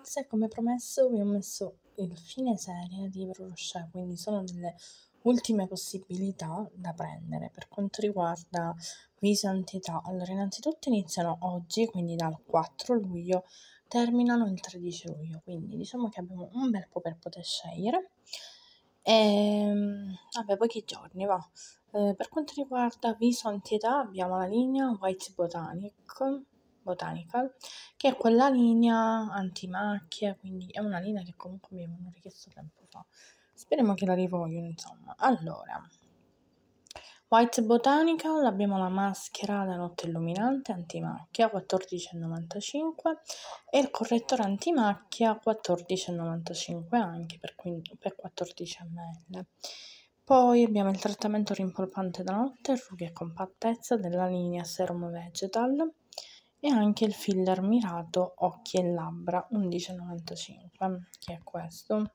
vacanze, come promesso, vi ho messo il fine serie di Yves Rocher, quindi sono delle ultime possibilità da prendere per quanto riguarda viso antietà. Allora, innanzitutto iniziano oggi, quindi dal 4 luglio, terminano il 13 luglio, quindi diciamo che abbiamo un bel po' per poter scegliere. E, ehm, vabbè, pochi giorni va. Eh, per quanto riguarda viso antietà, abbiamo la linea White Botanic, Botanical, che è quella linea antimacchia, quindi è una linea che comunque mi avevano richiesto tempo fa. Speriamo che la rivogliono, insomma. Allora, White Botanical, abbiamo la maschera da notte illuminante antimacchia 14,95 e il correttore antimacchia 14,95 anche per, 15, per 14 ml. Poi abbiamo il trattamento rimpolpante da notte, rughe e compattezza della linea Serum Vegetal e anche il filler mirato occhi e labbra 11,95 che è questo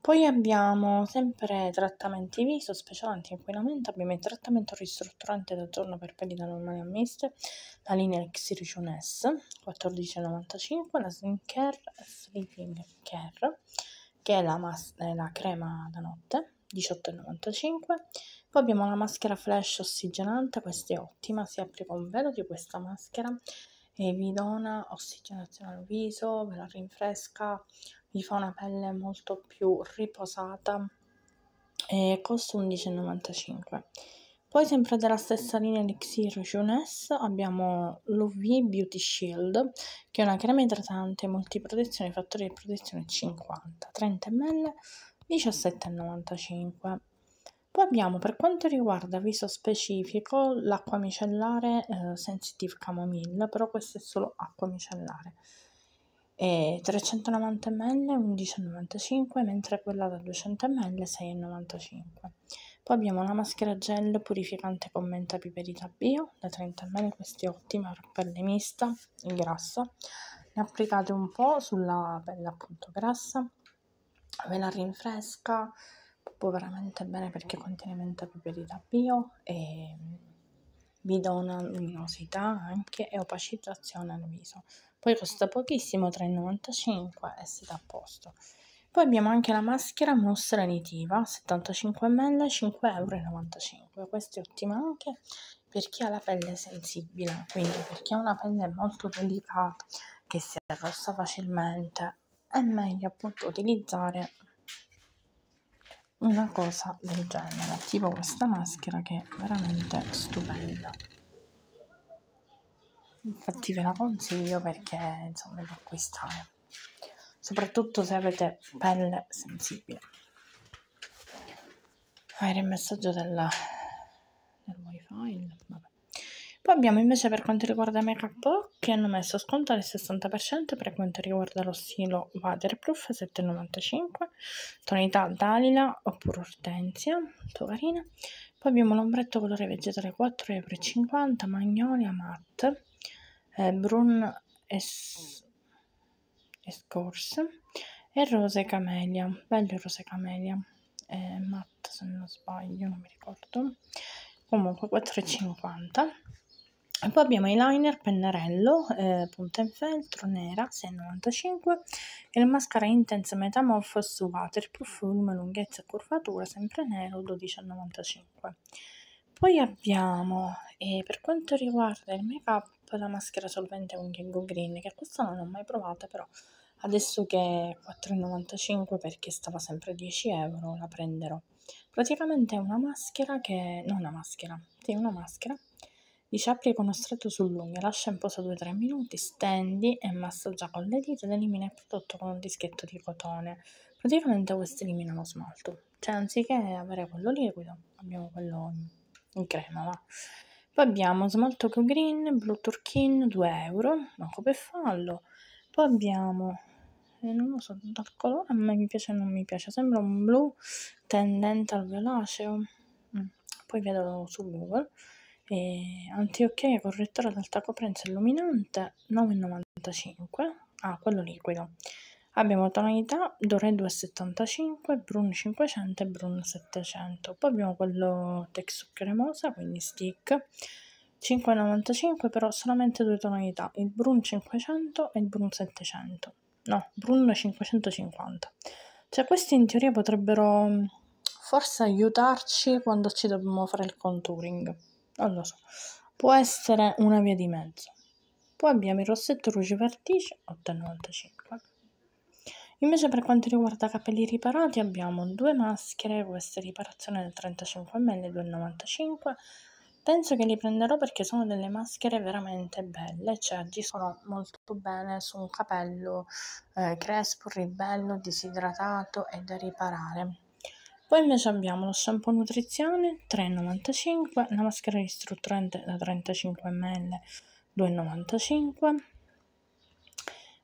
poi abbiamo sempre trattamenti viso, speciale antinquinamento, abbiamo il trattamento ristrutturante da giorno per pelli da normale a miste, la linea Xirition S, 14,95, la Skin Care Sleeping Care, che è la, mas- la crema da notte, 18,95, poi abbiamo la maschera flash ossigenante, questa è ottima, si apre con un velo di questa maschera e vi dona ossigenazione al viso, ve la rinfresca, vi fa una pelle molto più riposata e costa 11,95. Poi sempre della stessa linea di Xir Juness abbiamo l'UV Beauty Shield che è una crema idratante multiprotezione fattore di protezione 50 30 ml 17,95 poi abbiamo per quanto riguarda viso specifico l'acqua micellare eh, Sensitive Camomile, però questa è solo acqua micellare. È 390 ml 11,95 mentre quella da 200 ml 6,95. Poi abbiamo la maschera gel purificante con menta piperita bio da 30 ml, questa è ottima per pelle mista in grassa. Ne applicate un po' sulla pelle appunto grassa, ve la rinfresca può veramente bene perché contiene menta e di mm, bio e vi dà una luminosità anche e opacizzazione al viso. Poi costa pochissimo, 3,95 e siete a posto. Poi abbiamo anche la maschera mousse lenitiva, 75 ml, 5,95 euro. Questa è ottima anche per chi ha la pelle sensibile, quindi per chi ha una pelle molto delicata, che si arrossa facilmente, è meglio appunto utilizzare una cosa del genere tipo questa maschera che è veramente stupenda infatti ve la consiglio perché insomma devo acquistare soprattutto se avete pelle sensibile era il messaggio del, del wifi vabbè poi abbiamo invece per quanto riguarda make-up che hanno messo a sconto al 60% per quanto riguarda lo stilo Waterproof 7,95, tonalità Dalila oppure Hortensia, molto carina. Poi abbiamo l'ombretto colore vegetale 4,50€, Magnolia Matte, eh, Brun es Escorse e Rose Camelia, bello Rose Camelia, eh, matte se non sbaglio, non mi ricordo. Comunque 4,50 poi abbiamo eyeliner, pennarello, eh, punta in feltro, nera, 6,95 e la maschera Intense Metamorphos Waterproof, volume, lunghezza e curvatura, sempre nero, 12,95 Poi abbiamo, eh, per quanto riguarda il make-up, la maschera solvente unghie Go Green, che questa non l'ho mai provata, però adesso che è 4,95 perché stava sempre 10 euro, la prenderò. Praticamente è una maschera che... non una maschera, sì, una maschera li sciapri con uno strato sull'unghia, lascia in posa 2-3 minuti, stendi e massaggia con le dita ed elimina il prodotto con un dischetto di cotone. Praticamente questo elimina lo smalto. Cioè anziché avere quello liquido, abbiamo quello in crema, va. Poi abbiamo smalto green, blu turchino, 2 euro, manco per fallo. Poi abbiamo, eh, non lo so, dal colore a me mi piace o non mi piace, sembra un blu tendente al violaceo. Mm. Poi vedo su Google e antioche correttore ad alta coprenza illuminante 9,95 ah quello liquido abbiamo tonalità Dore 2,75 Brun 500 e Brun 700 poi abbiamo quello texture cremosa quindi stick 5,95 però solamente due tonalità il Brun 500 e il Brun 700 no Brun 550 cioè questi in teoria potrebbero forse aiutarci quando ci dobbiamo fare il contouring non lo so, può essere una via di mezzo. Poi abbiamo il rossetto Rouge Vertige 8,95. Invece per quanto riguarda capelli riparati abbiamo due maschere, questa riparazione del 35 ml 2,95. Penso che li prenderò perché sono delle maschere veramente belle, cioè agiscono molto bene su un capello eh, crespo, ribello, disidratato e da riparare. Poi invece abbiamo lo shampoo nutrizione 3,95, la maschera distruttente da 35 ml 2,95,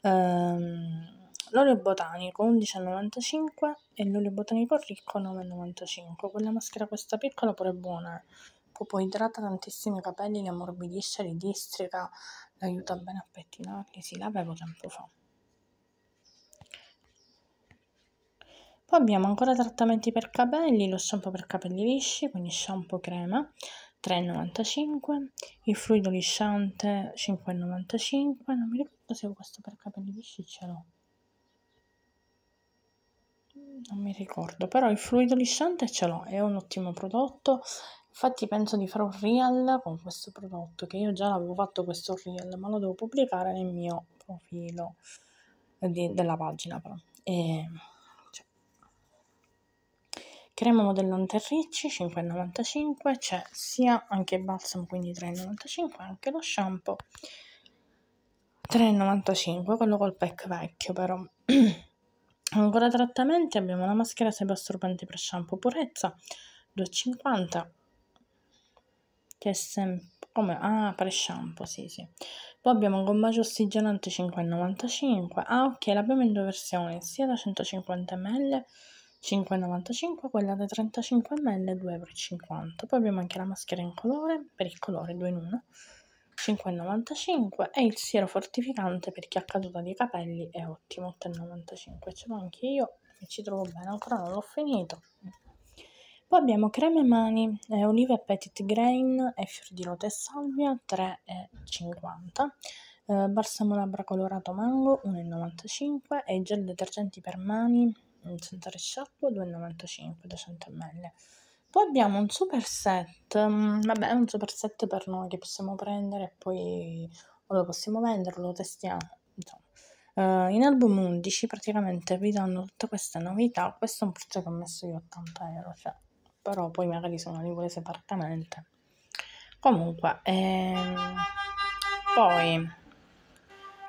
ehm, l'olio botanico 11,95 e l'olio botanico ricco 9,95. Quella maschera questa piccola pure è buona, proprio idrata tantissimi capelli, li ammorbidisce, li districa, li aiuta bene a pettinarli, si lavevo tempo fa. Poi abbiamo ancora trattamenti per capelli, lo shampoo per capelli lisci, quindi shampoo crema, 3,95, il fluido lisciante 5,95, non mi ricordo se questo per capelli lisci ce l'ho. Non mi ricordo, però il fluido lisciante ce l'ho, è un ottimo prodotto. Infatti penso di fare un reel con questo prodotto, che io già l'avevo fatto questo reel, ma lo devo pubblicare nel mio profilo di, della pagina però. E Crema modello Anterricci 5,95 c'è sia anche il balsamo quindi 3,95 anche lo shampoo 3,95 quello col pack vecchio però ancora trattamenti abbiamo la maschera seba assorbente per shampoo purezza 2,50 che è sempre come ah per shampoo sì sì poi abbiamo un gommaggio ossigenante 5,95 ah ok l'abbiamo in due versioni sia da 150 ml 5,95, quella da 35 ml 2,50 euro. Poi abbiamo anche la maschera in colore, per il colore 2 in 1, 5,95 e il siero fortificante per chi ha caduta di capelli è ottimo, 8,95. Ce l'ho anche io, e ci trovo bene, ancora non l'ho finito. Poi abbiamo creme mani, eh, olive petit grain e fior di loto e salvia, 3,50 eh, balsamo labbra colorato mango 1,95 e gel detergenti per mani un 103 sciacquo 2,95 200 ml poi abbiamo un super set mm, vabbè è un super set per noi che possiamo prendere e poi o lo possiamo vendere lo testiamo insomma Uh, in album 11 praticamente vi danno tutte queste novità. Questo è un prezzo che ho messo io 80 euro, cioè, però poi magari se uno li vuole separatamente. Comunque, ehm, poi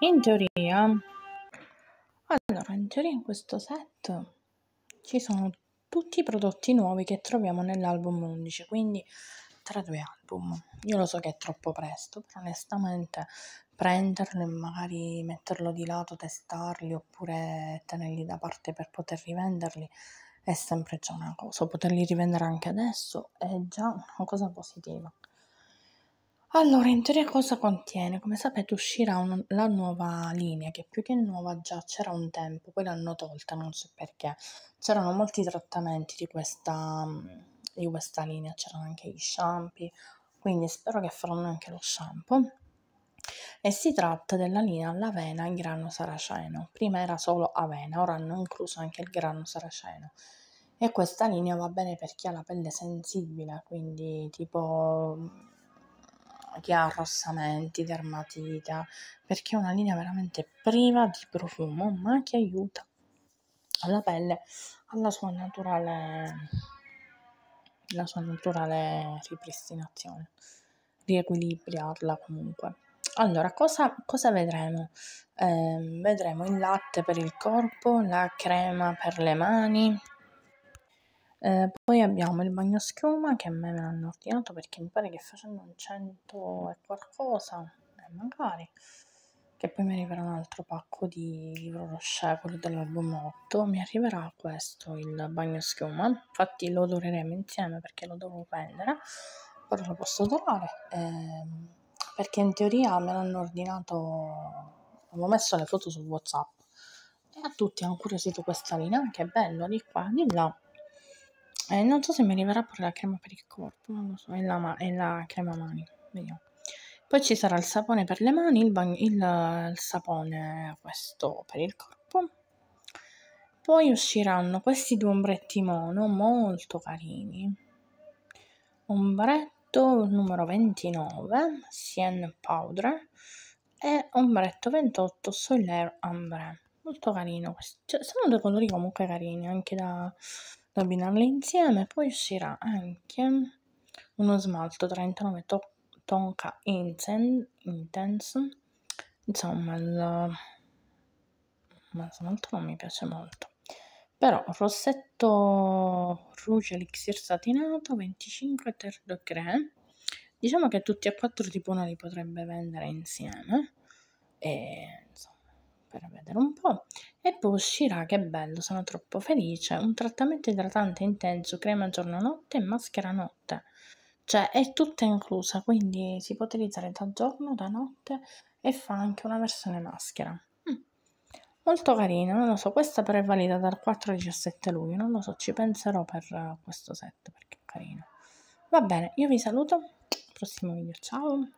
in teoria allora, in teoria in questo set ci sono tutti i prodotti nuovi che troviamo nell'album 11, quindi tra due album. Io lo so che è troppo presto, però onestamente prenderlo e magari metterlo di lato, testarli oppure tenerli da parte per poter rivenderli è sempre già una cosa. Poterli rivendere anche adesso è già una cosa positiva. Allora, in teoria cosa contiene? Come sapete uscirà un- la nuova linea, che più che nuova già c'era un tempo, poi l'hanno tolta, non so perché. C'erano molti trattamenti di questa, di questa linea, c'erano anche gli shampoo, quindi spero che faranno anche lo shampoo. E si tratta della linea all'avena in grano saraceno. Prima era solo avena, ora hanno incluso anche il grano saraceno. E questa linea va bene per chi ha la pelle sensibile, quindi tipo che arrossamenti, dermatita, perché è una linea veramente priva di profumo, ma che aiuta la pelle alla sua naturale, la sua naturale ripristinazione, riequilibriarla comunque. Allora, cosa, cosa vedremo? Eh, vedremo il latte per il corpo, la crema per le mani, eh, poi abbiamo il bagno schiuma che a me me l'hanno ordinato perché mi pare che facendo un 100 e qualcosa, eh, magari, che poi mi arriverà un altro pacco di libro Rocher, quello dell'album 8, mi arriverà questo, il bagno schiuma. infatti lo odoreremo insieme perché lo devo prendere, però lo posso odorare, eh, perché in teoria me l'hanno ordinato, avevo messo le foto su Whatsapp e a tutti hanno incuriosito questa linea, che è bello, di qua, di là eh, non so se mi arriverà per la crema per il corpo, non lo so, è la, la, crema mani, vediamo. Poi ci sarà il sapone per le mani, il, il, il sapone questo per il corpo. Poi usciranno questi due ombretti mono, molto carini. Ombretto numero 29, Sien Powder, e ombretto 28, Soleil Ambre. Molto carino, cioè, sono due colori comunque carini, anche da da abbinarle insieme. Poi uscirà anche uno smalto 39 to- Tonka Incense, Intense. Insomma, il, ma smalto non mi piace molto. Però rossetto Rouge Elixir satinato 25 terzo de Diciamo che tutti e quattro tipo una li potrebbe vendere insieme. E per vedere un po'. E poi uscirà, che bello, sono troppo felice. Un trattamento idratante intenso, crema giorno-notte e maschera notte. Cioè è tutta inclusa, quindi si può utilizzare da giorno, da notte e fa anche una versione maschera. Mm. Molto carina, non lo so, questa però è valida dal 4 al 17 luglio, non lo so, ci penserò per eh, questo set perché è carino. Va bene, io vi saluto, prossimo video, ciao!